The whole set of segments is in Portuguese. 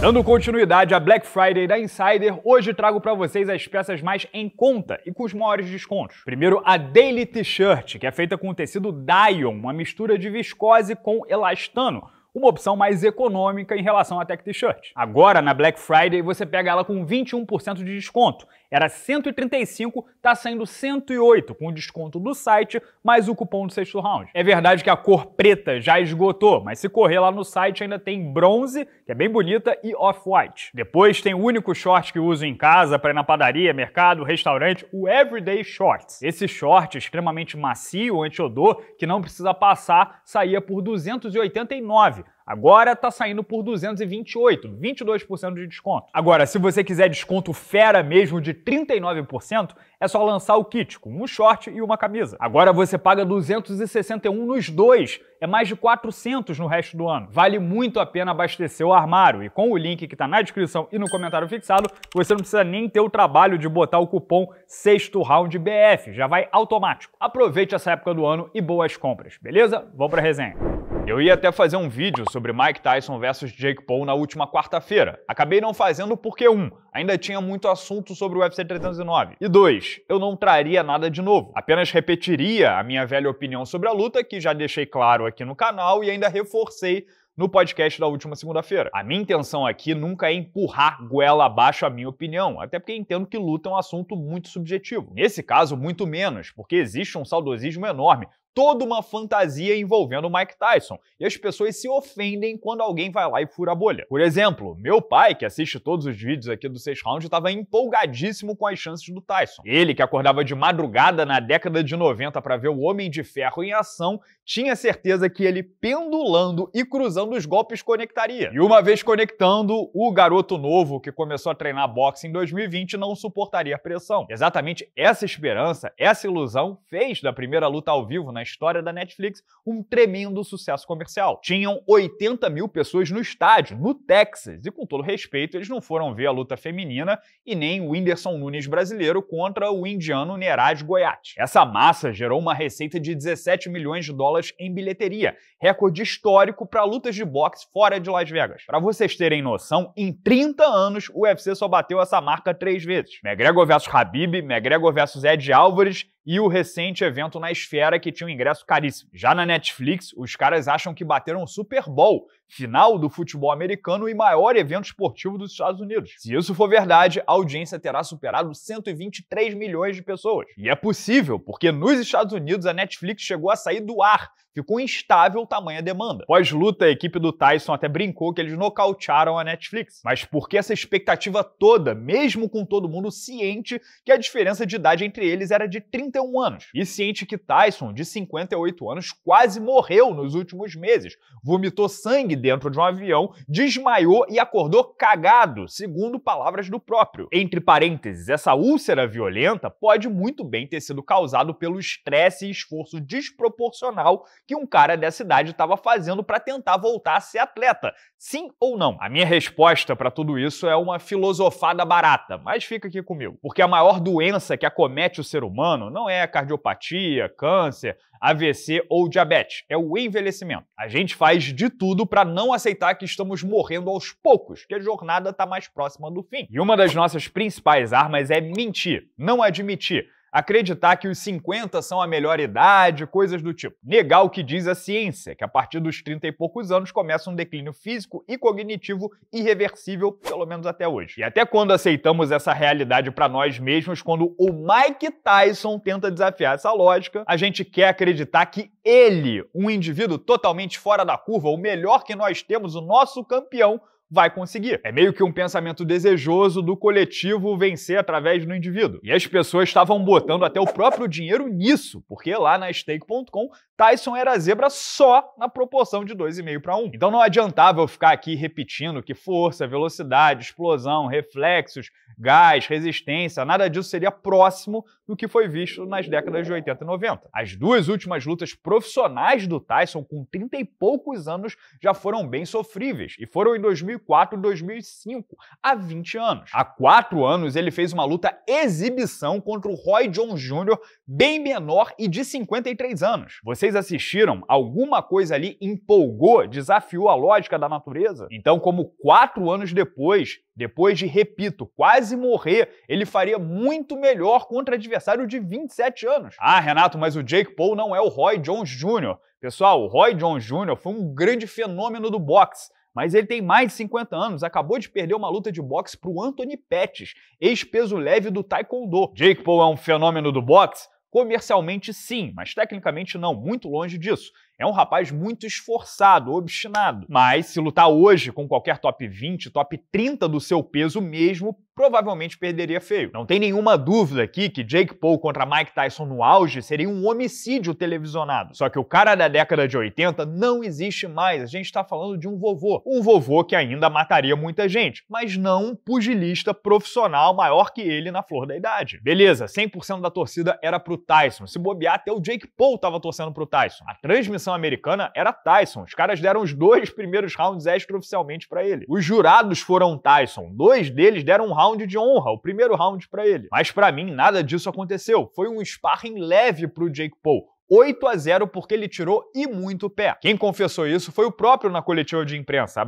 Dando continuidade à Black Friday da Insider, hoje trago para vocês as peças mais em conta e com os maiores descontos. Primeiro, a Daily T-shirt, que é feita com o tecido Dion, uma mistura de viscose com elastano uma opção mais econômica em relação à Tech T-shirt. Agora, na Black Friday, você pega ela com 21% de desconto. Era 135, tá saindo 108 com o desconto do site mais o cupom do sexto round. É verdade que a cor preta já esgotou, mas se correr lá no site ainda tem bronze, que é bem bonita, e off-white. Depois tem o único short que uso em casa para ir na padaria, mercado, restaurante, o Everyday Shorts. Esse short extremamente macio, anti-odor, que não precisa passar, saía por 289 Agora está saindo por 228, 22% de desconto. Agora, se você quiser desconto fera mesmo de 39%, é só lançar o kit com um short e uma camisa. Agora você paga 261 nos dois, é mais de 400 no resto do ano. Vale muito a pena abastecer o armário e com o link que está na descrição e no comentário fixado, você não precisa nem ter o trabalho de botar o cupom sexto round BF, já vai automático. Aproveite essa época do ano e boas compras, beleza? Vamos para a resenha. Eu ia até fazer um vídeo sobre Mike Tyson versus Jake Paul na última quarta-feira. Acabei não fazendo porque, um, ainda tinha muito assunto sobre o UFC 309. E dois, eu não traria nada de novo. Apenas repetiria a minha velha opinião sobre a luta, que já deixei claro aqui no canal e ainda reforcei no podcast da última segunda-feira. A minha intenção aqui nunca é empurrar goela abaixo a minha opinião, até porque entendo que luta é um assunto muito subjetivo. Nesse caso, muito menos, porque existe um saudosismo enorme, toda uma fantasia envolvendo o Mike Tyson, e as pessoas se ofendem quando alguém vai lá e fura a bolha. Por exemplo, meu pai, que assiste todos os vídeos aqui do seis Round, estava empolgadíssimo com as chances do Tyson. Ele, que acordava de madrugada na década de 90 para ver o Homem de Ferro em ação, tinha certeza que ele pendulando e cruzando os golpes conectaria. E uma vez conectando, o garoto novo que começou a treinar boxe em 2020 não suportaria a pressão. Exatamente essa esperança, essa ilusão, fez da primeira luta ao vivo na história da Netflix, um tremendo sucesso comercial. Tinham 80 mil pessoas no estádio, no Texas, e com todo respeito, eles não foram ver a luta feminina e nem o Whindersson Nunes brasileiro contra o indiano Neeraj Goiat. Essa massa gerou uma receita de 17 milhões de dólares em bilheteria, recorde histórico para lutas de boxe fora de Las Vegas. Para vocês terem noção, em 30 anos o UFC só bateu essa marca três vezes. McGregor vs Habib, McGregor vs Ed Álvares e o recente evento na Esfera, que tinha um ingresso caríssimo. Já na Netflix, os caras acham que bateram o Super Bowl, final do futebol americano e maior evento esportivo dos Estados Unidos. Se isso for verdade, a audiência terá superado 123 milhões de pessoas. E é possível, porque nos Estados Unidos a Netflix chegou a sair do ar, ficou instável tamanha demanda. Pós-luta, a equipe do Tyson até brincou que eles nocautearam a Netflix. Mas por que essa expectativa toda, mesmo com todo mundo ciente que a diferença de idade entre eles era de 30 31 anos, e ciente que Tyson, de 58 anos, quase morreu nos últimos meses, vomitou sangue dentro de um avião, desmaiou e acordou cagado, segundo palavras do próprio. Entre parênteses, essa úlcera violenta pode muito bem ter sido causado pelo estresse e esforço desproporcional que um cara dessa idade estava fazendo para tentar voltar a ser atleta. Sim ou não? A minha resposta para tudo isso é uma filosofada barata, mas fica aqui comigo, porque a maior doença que acomete o ser humano não é não é cardiopatia, câncer, AVC ou diabetes, é o envelhecimento. A gente faz de tudo para não aceitar que estamos morrendo aos poucos, que a jornada está mais próxima do fim. E uma das nossas principais armas é mentir, não admitir acreditar que os 50 são a melhor idade, coisas do tipo. Negar o que diz a ciência, que a partir dos 30 e poucos anos começa um declínio físico e cognitivo irreversível, pelo menos até hoje. E até quando aceitamos essa realidade para nós mesmos, quando o Mike Tyson tenta desafiar essa lógica, a gente quer acreditar que ele, um indivíduo totalmente fora da curva, o melhor que nós temos, o nosso campeão, vai conseguir. É meio que um pensamento desejoso do coletivo vencer através do indivíduo. E as pessoas estavam botando até o próprio dinheiro nisso, porque lá na stake.com Tyson era zebra só na proporção de 2,5 para 1. Então não adiantava eu ficar aqui repetindo que força, velocidade, explosão, reflexos, gás, resistência, nada disso seria próximo do que foi visto nas décadas de 80 e 90. As duas últimas lutas profissionais do Tyson com 30 e poucos anos já foram bem sofríveis e foram em 2000 2004 e 2005, há 20 anos. Há quatro anos, ele fez uma luta exibição contra o Roy Jones Jr., bem menor e de 53 anos. Vocês assistiram? Alguma coisa ali empolgou, desafiou a lógica da natureza? Então, como quatro anos depois, depois de, repito, quase morrer, ele faria muito melhor contra adversário de 27 anos. Ah, Renato, mas o Jake Paul não é o Roy Jones Jr. Pessoal, o Roy Jones Jr. foi um grande fenômeno do boxe, mas ele tem mais de 50 anos, acabou de perder uma luta de boxe para o Anthony Pettis, ex-peso leve do Taekwondo. Jake Paul é um fenômeno do boxe? Comercialmente sim, mas tecnicamente não, muito longe disso. É um rapaz muito esforçado, obstinado. Mas se lutar hoje com qualquer top 20, top 30 do seu peso mesmo, provavelmente perderia feio. Não tem nenhuma dúvida aqui que Jake Paul contra Mike Tyson no auge seria um homicídio televisionado. Só que o cara da década de 80 não existe mais. A gente está falando de um vovô. Um vovô que ainda mataria muita gente, mas não um pugilista profissional maior que ele na flor da idade. Beleza, 100% da torcida era pro Tyson. Se bobear, até o Jake Paul tava torcendo pro Tyson. A transmissão americana era Tyson. Os caras deram os dois primeiros rounds extraoficialmente para ele. Os jurados foram Tyson. Dois deles deram um round round de honra, o primeiro round para ele. Mas para mim, nada disso aconteceu. Foi um sparring leve para o Jake Paul. 8 a 0 porque ele tirou e muito pé. Quem confessou isso foi o próprio na coletiva de imprensa,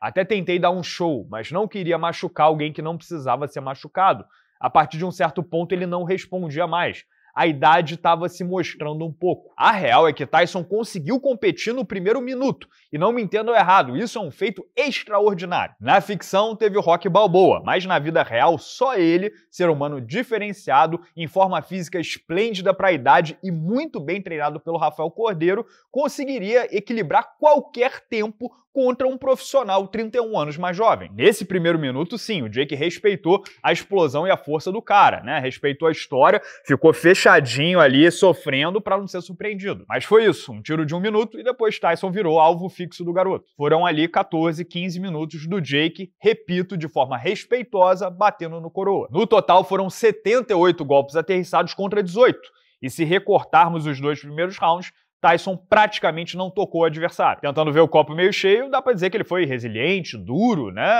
Até tentei dar um show, mas não queria machucar alguém que não precisava ser machucado. A partir de um certo ponto ele não respondia mais a idade estava se mostrando um pouco. A real é que Tyson conseguiu competir no primeiro minuto, e não me entendam errado, isso é um feito extraordinário. Na ficção teve o Rock Balboa, mas na vida real só ele, ser humano diferenciado, em forma física esplêndida para a idade e muito bem treinado pelo Rafael Cordeiro, conseguiria equilibrar qualquer tempo contra um profissional 31 anos mais jovem. Nesse primeiro minuto, sim, o Jake respeitou a explosão e a força do cara, né? Respeitou a história, ficou fechado puxadinho ali, sofrendo para não ser surpreendido. Mas foi isso, um tiro de um minuto e depois Tyson virou alvo fixo do garoto. Foram ali 14, 15 minutos do Jake, repito, de forma respeitosa, batendo no coroa. No total foram 78 golpes aterrissados contra 18. E se recortarmos os dois primeiros rounds, Tyson praticamente não tocou o adversário. Tentando ver o copo meio cheio, dá para dizer que ele foi resiliente, duro, né?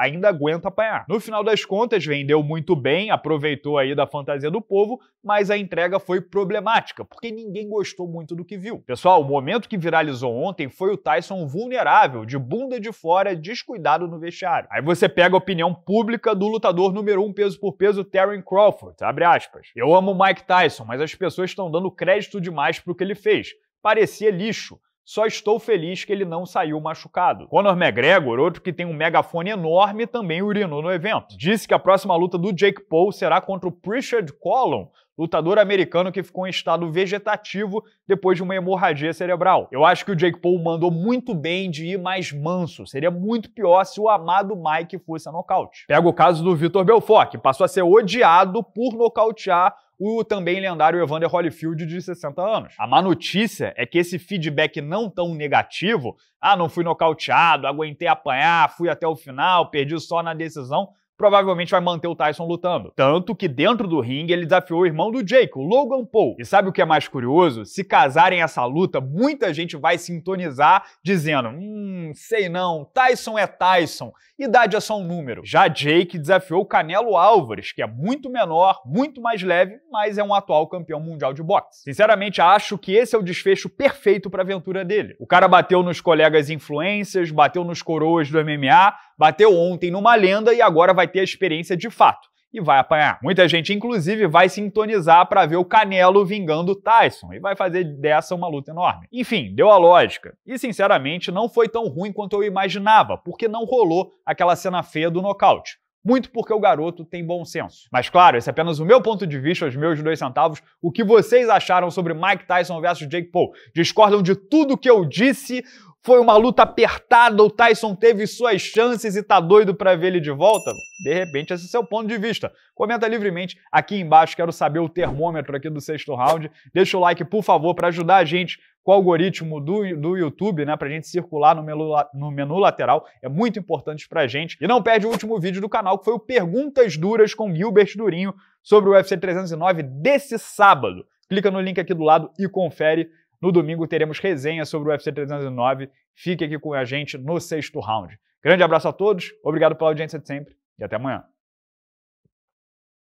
Ainda aguenta apanhar. No final das contas, vendeu muito bem, aproveitou aí da fantasia do povo, mas a entrega foi problemática, porque ninguém gostou muito do que viu. Pessoal, o momento que viralizou ontem foi o Tyson vulnerável, de bunda de fora, descuidado no vestiário. Aí você pega a opinião pública do lutador número um peso por peso, Terry Crawford, abre aspas. Eu amo Mike Tyson, mas as pessoas estão dando crédito demais pro que ele fez parecia lixo. Só estou feliz que ele não saiu machucado. Conor McGregor, outro que tem um megafone enorme, também urinou no evento. Disse que a próxima luta do Jake Paul será contra o Pritchard Colon, lutador americano que ficou em estado vegetativo depois de uma hemorragia cerebral. Eu acho que o Jake Paul mandou muito bem de ir mais manso. Seria muito pior se o amado Mike fosse a nocaute. Pega o caso do Vitor Belfort, que passou a ser odiado por nocautear o também lendário Evander Holyfield de 60 anos. A má notícia é que esse feedback não tão negativo, ah, não fui nocauteado, aguentei apanhar, fui até o final, perdi só na decisão, provavelmente vai manter o Tyson lutando. Tanto que dentro do ringue ele desafiou o irmão do Jake, o Logan Paul. E sabe o que é mais curioso? Se casarem essa luta, muita gente vai sintonizar dizendo: "Hum, sei não, Tyson é Tyson, idade é só um número". Já Jake desafiou o Canelo Álvares, que é muito menor, muito mais leve, mas é um atual campeão mundial de boxe. Sinceramente, acho que esse é o desfecho perfeito para a aventura dele. O cara bateu nos colegas influências, bateu nos coroas do MMA, bateu ontem numa lenda e agora vai ter a experiência de fato e vai apanhar. Muita gente, inclusive, vai sintonizar para ver o Canelo vingando o Tyson e vai fazer dessa uma luta enorme. Enfim, deu a lógica. E, sinceramente, não foi tão ruim quanto eu imaginava, porque não rolou aquela cena feia do nocaute. Muito porque o garoto tem bom senso. Mas claro, esse é apenas o meu ponto de vista, os meus dois centavos. O que vocês acharam sobre Mike Tyson versus Jake Paul? Discordam de tudo que eu disse? Foi uma luta apertada, o Tyson teve suas chances e tá doido para ver ele de volta? De repente, esse é o seu ponto de vista. Comenta livremente aqui embaixo, quero saber o termômetro aqui do sexto round. Deixa o like, por favor, para ajudar a gente com o algoritmo do, do YouTube, né, pra gente circular no menu, no menu lateral, é muito importante pra gente. E não perde o último vídeo do canal, que foi o Perguntas Duras com Gilbert Durinho sobre o UFC 309 desse sábado. Clica no link aqui do lado e confere. No domingo teremos resenha sobre o UFC 309. Fique aqui com a gente no sexto round. Grande abraço a todos, obrigado pela audiência de sempre e até amanhã.